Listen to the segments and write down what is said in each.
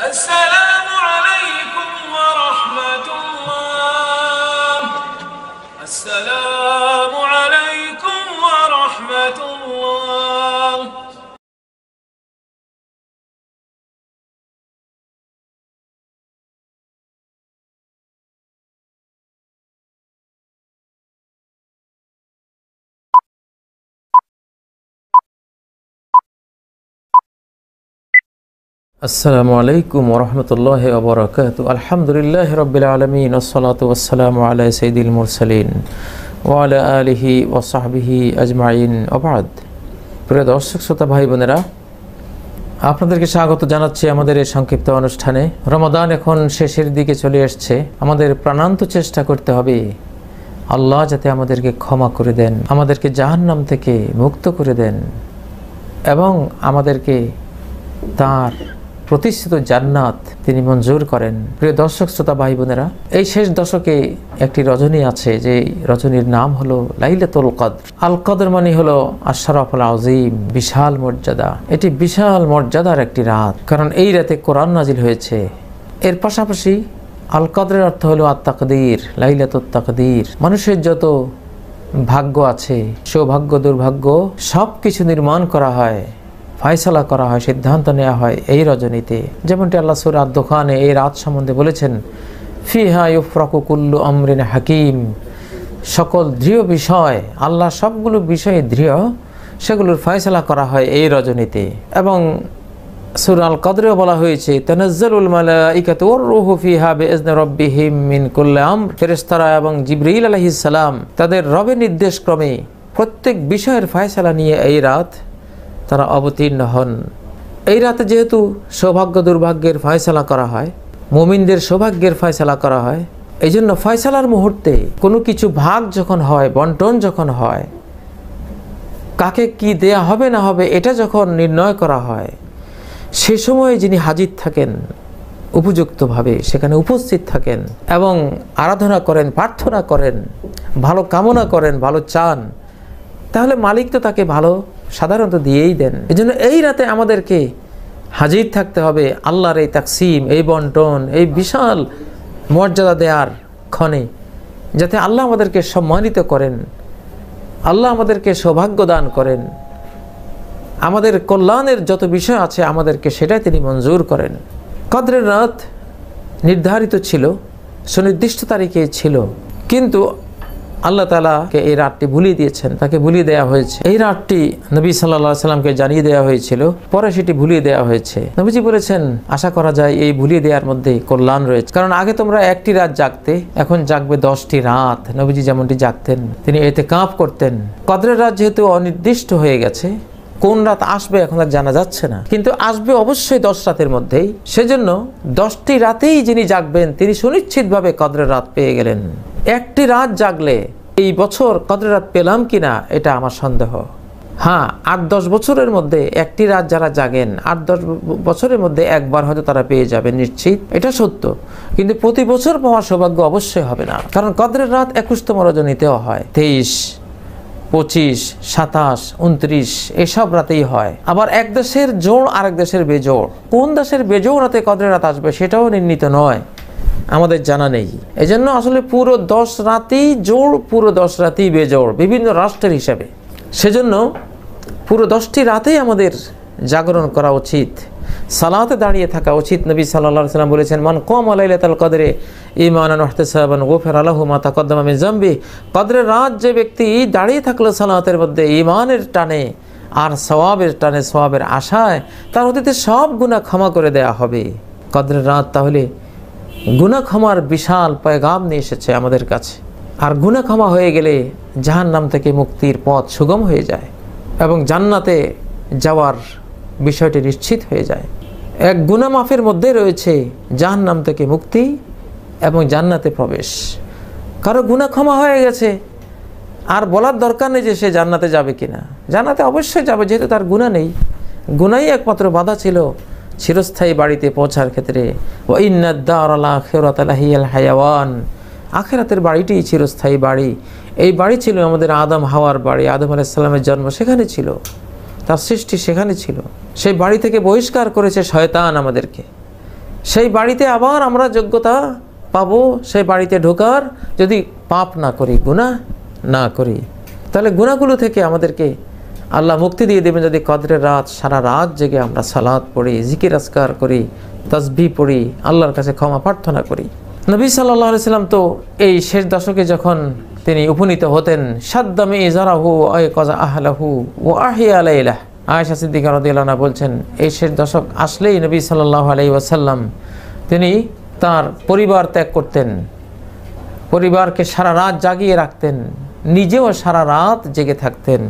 السلام عليكم ورحمة الله السلام আসসালামু আলাইকুম ওরহমতুল্লাহ ওবরাকাত আলহামদুলিল্লাহ রবিল আলমিন ওসলাত ওসালাম আলাই সঈদুল মুরসালিন ওয়ালা আলিহি সাহাবিহি আজমাইন অবাদ প্রিয় দর্শক শ্রোতা ভাই বোনেরা আপনাদেরকে স্বাগত জানাচ্ছি আমাদের এই সংক্ষিপ্ত অনুষ্ঠানে রমাদান এখন শেষের দিকে চলে এসছে আমাদের প্রাণান্ত চেষ্টা করতে হবে আল্লাহ যাতে আমাদেরকে ক্ষমা করে দেন আমাদেরকে জাহান্নাম থেকে মুক্ত করে দেন এবং আমাদেরকে তার প্রতিষ্ঠিত জান্নাত তিনি মঞ্জুর করেন প্রিয় দর্শক শ্রোতা ভাই বোনেরা এই শেষ দশকে একটি রজনী আছে যে রজনীর নাম হলো লাইলাতুল কদর আল কদর মানে হলো আশারফ আল আজিম বিশাল মর্যাদা এটি বিশাল মর্যাদার একটি রাত কারণ এই রাতে কোরআন নাজিল হয়েছে এর পাশাপাশি আল কদরের অর্থ হলো আত্মাকদির লাইলাতুল তাকদির মানুষের যত ভাগ্য আছে সৌভাগ্য দুর্ভাগ্য সব কিছু নির্মাণ করা হয় ফয়সলা করা হয় সিদ্ধান্ত নেওয়া হয় এই রজনীতে যেমনটি আল্লাহ সুরাত দোকানে এই রাত সম্বন্ধে বলেছেন ফিহা ইউফরাকুকুল্লু আমরিন হাকিম সকল দৃঢ় বিষয় আল্লাহ সবগুলো বিষয়ে দৃঢ় সেগুলোর ফয়সলা করা হয় এই রজনীতে এবং সুরাল কদরেও বলা হয়েছে তনজ্জলুল মালা ওর রুহু ফিহা বেজনে রব্বিহিম মিন কুল্লাম ফেরেস্তারা এবং জিবরিল আলহিসাম তাদের রবে নির্দেশ ক্রমে প্রত্যেক বিষয়ের ফয়সলা নিয়ে এই রাত তারা অবতীর্ণ হন এই রাতে যেহেতু সৌভাগ্য দুর্ভাগ্যের ফয়সলা করা হয় মুমিনদের সৌভাগ্যের ফয়সলা করা হয় এই জন্য ফয়সালার মুহূর্তে কোনো কিছু ভাগ যখন হয় বন্টন যখন হয় কাকে কি দেয়া হবে না হবে এটা যখন নির্ণয় করা হয় সে সময়ে যিনি হাজির থাকেন উপযুক্তভাবে সেখানে উপস্থিত থাকেন এবং আরাধনা করেন প্রার্থনা করেন ভালো কামনা করেন ভালো চান তাহলে মালিক তো তাকে ভালো সাধারণত দিয়েই দেন এজন্য এই রাতে আমাদেরকে হাজির থাকতে হবে আল্লাহর এই তাকসিম এই বন্টন এই বিশাল মর্যাদা দেয়ার ক্ষণে যাতে আল্লাহ আমাদেরকে সম্মানিত করেন আল্লাহ আমাদেরকে সৌভাগ্য দান করেন আমাদের কল্যাণের যত বিষয় আছে আমাদেরকে সেটাই তিনি মঞ্জুর করেন কদরের রাত নির্ধারিত ছিল সুনির্দিষ্ট তারিখে ছিল কিন্তু আল্লাহ তালাকে এই রাতটি ভুলিয়ে দিয়েছেন তাকে ভুলিয়ে দেওয়া হয়েছে এই রাতটি নবী সাল্লাহ সাল্লামকে জানিয়ে দেওয়া হয়েছিল পরে সেটি ভুলিয়ে দেওয়া হয়েছে নবীজি বলেছেন আশা করা যায় এই ভুলিয়ে দেওয়ার মধ্যে কল্যাণ রয়েছে কারণ আগে তোমরা একটি রাত জাগতে এখন জাগবে দশটি রাত নবীজি যেমনটি জাগতেন তিনি এতে কাঁপ করতেন কদ্রের রাত যেহেতু অনির্দিষ্ট হয়ে গেছে কোন রাত আসবে এখন আর জানা যাচ্ছে না কিন্তু আসবে অবশ্যই দশ রাতের মধ্যেই সেজন্য দশটি রাতেই যিনি জাগবেন তিনি সুনিশ্চিতভাবে কদরের রাত পেয়ে গেলেন একটি রাত জাগলে এই বছর কদরের রাত পেলাম কি না এটা আমার সন্দেহ হ্যাঁ আট দশ বছরের মধ্যে একটি রাত যারা জাগেন আট দশ বছরের মধ্যে একবার হয়তো তারা পেয়ে যাবে নিশ্চিত এটা সত্য কিন্তু প্রতি বছর পাওয়ার সৌভাগ্য অবশ্যই হবে না কারণ কদরের রাত একুশতম নিতেও হয় তেইশ পঁচিশ সাতাশ উনত্রিশ এসব রাতেই হয় আবার এক দেশের জোড় আরেক দেশের বেজোড় কোন দেশের বেজোড় রাতে কদরের রাত আসবে সেটাও নির্ণীত নয় আমাদের জানা নেই এজন্য আসলে পুরো দশ রাতেই জোর পুরো দশ রাতি বেজোর বিভিন্ন রাষ্ট্রের হিসাবে সেজন্য পুরো দশটি রাতেই আমাদের জাগরণ করা উচিত সালাতে দাঁড়িয়ে থাকা উচিত নবী সাল্লাহ সাল্লাম বলেছেন মান কম তাল কদরে ইমান গোফের আলাহু মাতা কদ্দামে জম্বি কদরের রাত যে ব্যক্তি দাঁড়িয়ে থাকলো সালাতের মধ্যে ইমানের টানে আর সবাবের টানে সবাবের আশায় তার অতীতে সব গুণা ক্ষমা করে দেয়া হবে কদরের রাত তাহলে গুনা ক্ষমার বিশাল পয়গাম নিয়ে এসেছে আমাদের কাছে আর গুনা ক্ষমা হয়ে গেলে জাহান নাম থেকে মুক্তির পথ সুগম হয়ে যায় এবং জান্নাতে যাওয়ার বিষয়টি নিশ্চিত হয়ে যায় এক গুনা মাফের মধ্যে রয়েছে জাহান নাম থেকে মুক্তি এবং জান্নাতে প্রবেশ কারো গুনা ক্ষমা হয়ে গেছে আর বলার দরকার নেই যে সে জান্নাতে যাবে কিনা জান্নাতে অবশ্যই যাবে যেহেতু তার গুণা নেই গুণাই একমাত্র বাধা ছিল চিরস্থায়ী বাড়িতে পৌঁছার ক্ষেত্রে হায়াওয়ান আখেরাতের বাড়িটি চিরস্থায়ী বাড়ি এই বাড়ি ছিল আমাদের আদম হাওয়ার বাড়ি আদম আলাইসাল্লামের জন্ম সেখানে ছিল তার সৃষ্টি সেখানে ছিল সেই বাড়ি থেকে বহিষ্কার করেছে শয়তান আমাদেরকে সেই বাড়িতে আবার আমরা যোগ্যতা পাবো সেই বাড়িতে ঢোকার যদি পাপ না করি গুণা না করি তাহলে গুণাগুলো থেকে আমাদেরকে আল্লাহ মুক্তি দিয়ে দেবেন যদি কদরের রাত সারা রাত জেগে আমরা সালাদ পড়ি জিকির আসকার করি তসবি পড়ি আল্লাহর কাছে ক্ষমা প্রার্থনা করি নবী সাল্লাহ সাল্লাম তো এই শেষ দশকে যখন তিনি উপনীত হতেন সাদ্দামে জারাহু আয় কজা আহলাহু ও আহি আলাইলাহ আয়সা সিদ্দিক রদিয়ালনা বলছেন এই শেষ দশক আসলেই নবী সাল্লাহ আলাই ওয়াসাল্লাম তিনি তার পরিবার ত্যাগ করতেন পরিবারকে সারা রাত জাগিয়ে রাখতেন নিজেও সারা রাত জেগে থাকতেন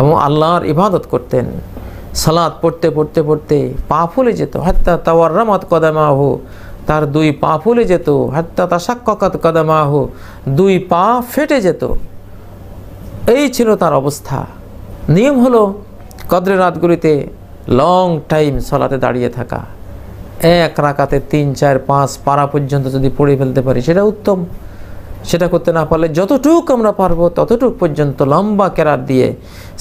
এবং আল্লাহর ইবাদত করতেন সালাদ পড়তে পড়তে পড়তে পা ফুলে যেত হাত্তা তাওয়ার রামাত কদামাহু তার দুই পা ফুলে যেত হাত্তা তাসাক্কাত কদামাহু দুই পা ফেটে যেত এই ছিল তার অবস্থা নিয়ম হলো কদ্রের রাতগুলিতে লং টাইম সলাতে দাঁড়িয়ে থাকা এক রাকাতে তিন চার পাঁচ পাড়া পর্যন্ত যদি পড়ে ফেলতে পারি সেটা উত্তম সেটা করতে না পারলে যতটুক আমরা পারবো ততটুক পর্যন্ত লম্বা কেরাত দিয়ে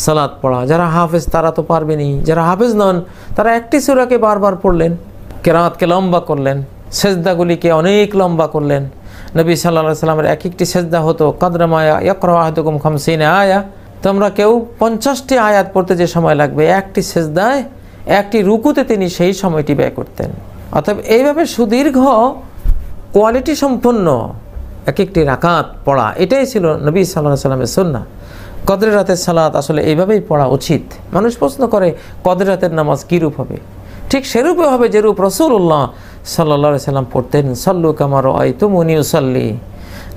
সালাদ পড়া যারা হাফেজ তারা তো পারবেনি যারা হাফেজ নন তারা একটি সুরাকে বারবার পড়লেন কেরাতকে লম্বা করলেন সেজদাগুলিকে অনেক লম্বা করলেন নবী সাল্লা সাল্লামের এক একটি সেজদা হতো কাদ্রামায়া ইয়কর আহতুকুম খামসিনে আয়া তোমরা কেউ পঞ্চাশটি আয়াত পড়তে যে সময় লাগবে একটি সেজদায় একটি রুকুতে তিনি সেই সময়টি ব্যয় করতেন অর্থাৎ এইভাবে সুদীর্ঘ কোয়ালিটি সম্পন্ন এক একটি রাকাত পড়া এটাই ছিল নবী সাল্লাহ সাল্লামের সন্না কদরের রাতের সালাত আসলে এইভাবেই পড়া উচিত মানুষ প্রশ্ন করে কদরের রাতের নামাজ কীরূপ হবে ঠিক সেরূপে হবে যেরূপ উল্লাহ সাল্লা সাল্লাম পড়তেন সল্লু কামার আই তুমনিউ সাল্লি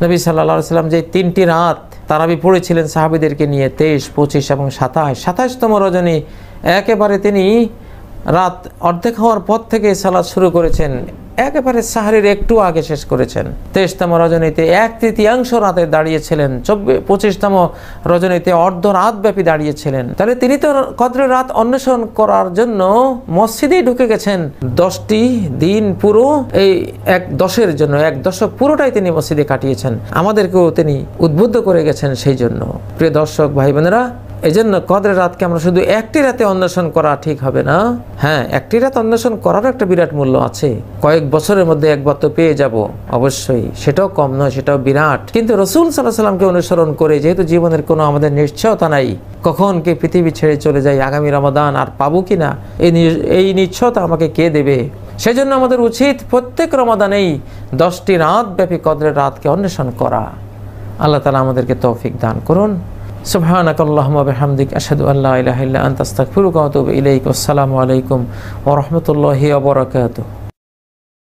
নবী সাল্লা সাল্লাম যে তিনটি রাত তারাবি পড়েছিলেন সাহাবিদেরকে নিয়ে তেইশ পঁচিশ এবং সাতাশ সাতাশতম রজনী একেবারে তিনি রাত অর্ধেক হওয়ার পর থেকে সালাদ শুরু করেছেন একেবারে সাহারির একটু আগে শেষ করেছেন তেইশতম রজনীতে এক তৃতীয়াংশ রাতে দাঁড়িয়েছিলেন চব্বিশ পঁচিশতম রজনীতে অর্ধ রাত ব্যাপী দাঁড়িয়েছিলেন তাহলে তিনি তো কদ্রের রাত অন্বেষণ করার জন্য মসজিদেই ঢুকে গেছেন দশটি দিন পুরো এই এক দশের জন্য এক দশক পুরোটাই তিনি মসজিদে কাটিয়েছেন আমাদেরকেও তিনি উদ্বুদ্ধ করে গেছেন সেই জন্য প্রিয় দর্শক ভাই বোনেরা এই জন্য কদরের রাতকে আমরা শুধু একটি রাতে অন্বেষণ করা ঠিক হবে না হ্যাঁ একটি রাত অন্বেষণ করারও একটা বিরাট মূল্য আছে কয়েক বছরের মধ্যে একবার তো পেয়ে যাব অবশ্যই সেটাও কম নয় সেটাও বিরাট কিন্তু রসুল সাল্লাহ সাল্লামকে অনুসরণ করে যেহেতু জীবনের কোনো আমাদের নিশ্চয়তা নাই কখন কে পৃথিবী ছেড়ে চলে যায় আগামী রমাদান আর পাবো কি না এই নিশ্চয়তা আমাকে কে দেবে সেজন্য আমাদের উচিত প্রত্যেক রমাদানেই দশটি রাত ব্যাপী কদরের রাতকে অন্বেষণ করা আল্লাহ তালা আমাদেরকে তৌফিক দান করুন সুবহানাক আল্লাহুম্মা বিহামদিক আশহাদু আল্লা ইলাহা ইল্লা আনতা আস্তাগফিরুকা ওয়া আতুবু ইলাইক আসসালামু আলাইকুম ওয়া রাহমাতুল্লাহি ওয়া বারাকাতুহু